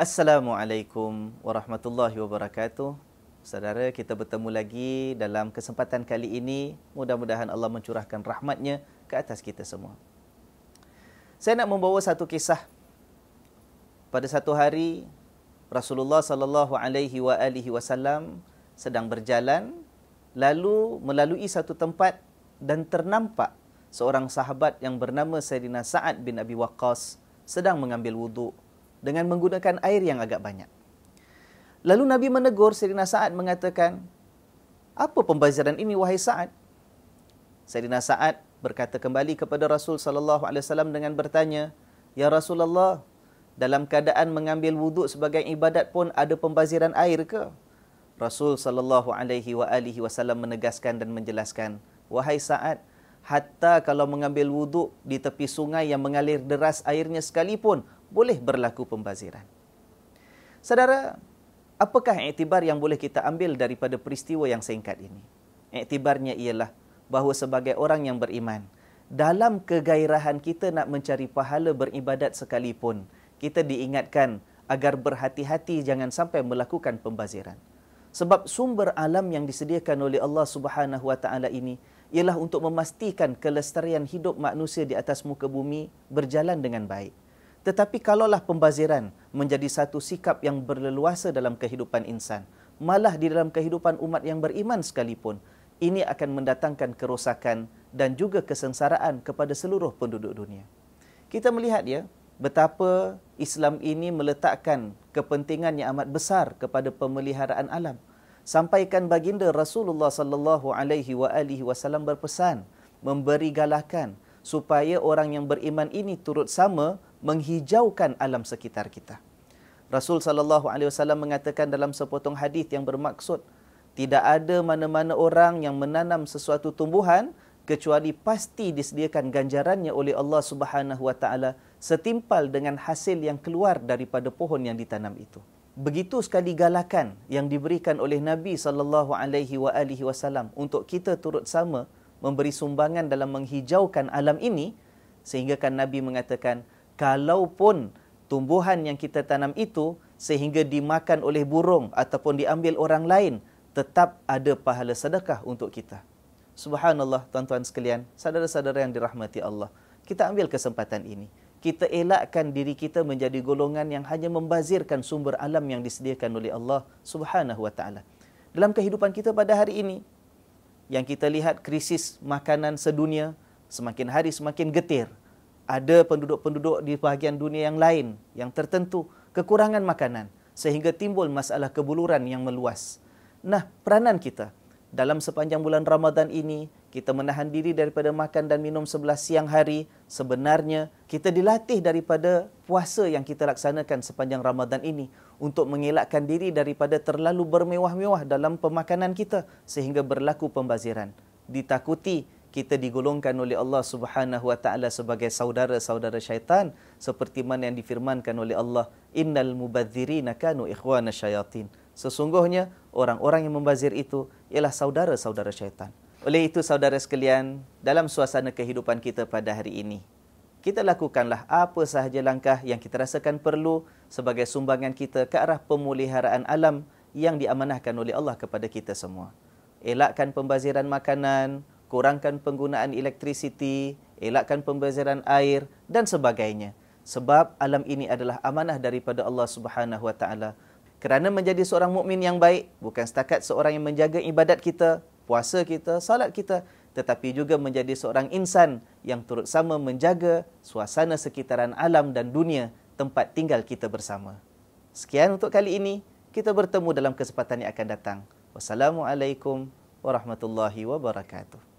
Assalamualaikum warahmatullahi wabarakatuh. Saudara, kita bertemu lagi dalam kesempatan kali ini. Mudah-mudahan Allah mencurahkan rahmatnya ke atas kita semua. Saya nak membawa satu kisah. Pada satu hari, Rasulullah sallallahu alaihi wasallam sedang berjalan lalu melalui satu tempat dan ternampak seorang sahabat yang bernama Sayyidina Sa'ad bin Abi Waqqas sedang mengambil wuduk dengan menggunakan air yang agak banyak. Lalu Nabi menegur Sayyidina Sa'ad mengatakan, apa pembaziran ini wahai Sa'ad? Sayyidina Sa'ad berkata kembali kepada Rasul sallallahu alaihi wasallam dengan bertanya, "Ya Rasulullah, dalam keadaan mengambil wuduk sebagai ibadat pun ada pembaziran air ke?" Rasul sallallahu alaihi wa alihi wasallam menegaskan dan menjelaskan, "Wahai Sa'ad, hatta kalau mengambil wuduk di tepi sungai yang mengalir deras airnya sekalipun, boleh berlaku pembaziran. Saudara, apakah iktibar yang boleh kita ambil daripada peristiwa yang singkat ini? Iktibarnya ialah bahawa sebagai orang yang beriman, dalam kegairahan kita nak mencari pahala beribadat sekalipun, kita diingatkan agar berhati-hati jangan sampai melakukan pembaziran. Sebab sumber alam yang disediakan oleh Allah Subhanahu Wa Taala ini ialah untuk memastikan kelestarian hidup manusia di atas muka bumi berjalan dengan baik. Tetapi kalaulah pembaziran menjadi satu sikap yang berleluasa dalam kehidupan insan, malah di dalam kehidupan umat yang beriman sekalipun, ini akan mendatangkan kerosakan dan juga kesengsaraan kepada seluruh penduduk dunia. Kita melihat ya, betapa Islam ini meletakkan kepentingan yang amat besar kepada pemeliharaan alam. Sampaikan baginda Rasulullah sallallahu alaihi wa alihi wasallam berpesan memberi galakan supaya orang yang beriman ini turut sama menghijaukan alam sekitar kita. Rasul sallallahu alaihi wasallam mengatakan dalam sepotong hadis yang bermaksud tidak ada mana-mana orang yang menanam sesuatu tumbuhan kecuali pasti disediakan ganjarannya oleh Allah Subhanahu wa taala setimpal dengan hasil yang keluar daripada pohon yang ditanam itu. Begitu sekali galakan yang diberikan oleh Nabi sallallahu alaihi wa alihi wasallam untuk kita turut sama memberi sumbangan dalam menghijaukan alam ini sehingga kan Nabi mengatakan kalaupun tumbuhan yang kita tanam itu sehingga dimakan oleh burung ataupun diambil orang lain tetap ada pahala sedekah untuk kita. Subhanallah tuan-tuan sekalian, saudara-saudara yang dirahmati Allah. Kita ambil kesempatan ini. Kita elakkan diri kita menjadi golongan yang hanya membazirkan sumber alam yang disediakan oleh Allah Subhanahu wa taala. Dalam kehidupan kita pada hari ini yang kita lihat krisis makanan sedunia semakin hari semakin getir ada penduduk-penduduk di bahagian dunia yang lain yang tertentu kekurangan makanan sehingga timbul masalah kebuluran yang meluas. Nah, peranan kita dalam sepanjang bulan Ramadan ini kita menahan diri daripada makan dan minum sebelah siang hari sebenarnya kita dilatih daripada puasa yang kita laksanakan sepanjang Ramadan ini untuk mengelakkan diri daripada terlalu bermewah-mewah dalam pemakanan kita sehingga berlaku pembaziran ditakuti kita digolongkan oleh Allah Subhanahu wa taala sebagai saudara-saudara syaitan seperti mana yang difirmankan oleh Allah innal mubadzirina kanu ikhwana syayatin sesungguhnya orang-orang yang membazir itu ialah saudara-saudara syaitan oleh itu saudara sekalian dalam suasana kehidupan kita pada hari ini kita lakukanlah apa sahaja langkah yang kita rasakan perlu sebagai sumbangan kita ke arah pemuliharaan alam yang diamanahkan oleh Allah kepada kita semua elakkan pembaziran makanan kurangkan penggunaan elektrisiti, elakkan pembaziran air dan sebagainya. Sebab alam ini adalah amanah daripada Allah Subhanahu Wa Taala. Kerana menjadi seorang mukmin yang baik bukan setakat seorang yang menjaga ibadat kita, puasa kita, salat kita, tetapi juga menjadi seorang insan yang turut sama menjaga suasana sekitaran alam dan dunia tempat tinggal kita bersama. Sekian untuk kali ini. Kita bertemu dalam kesempatan yang akan datang. Wassalamualaikum warahmatullahi wabarakatuh.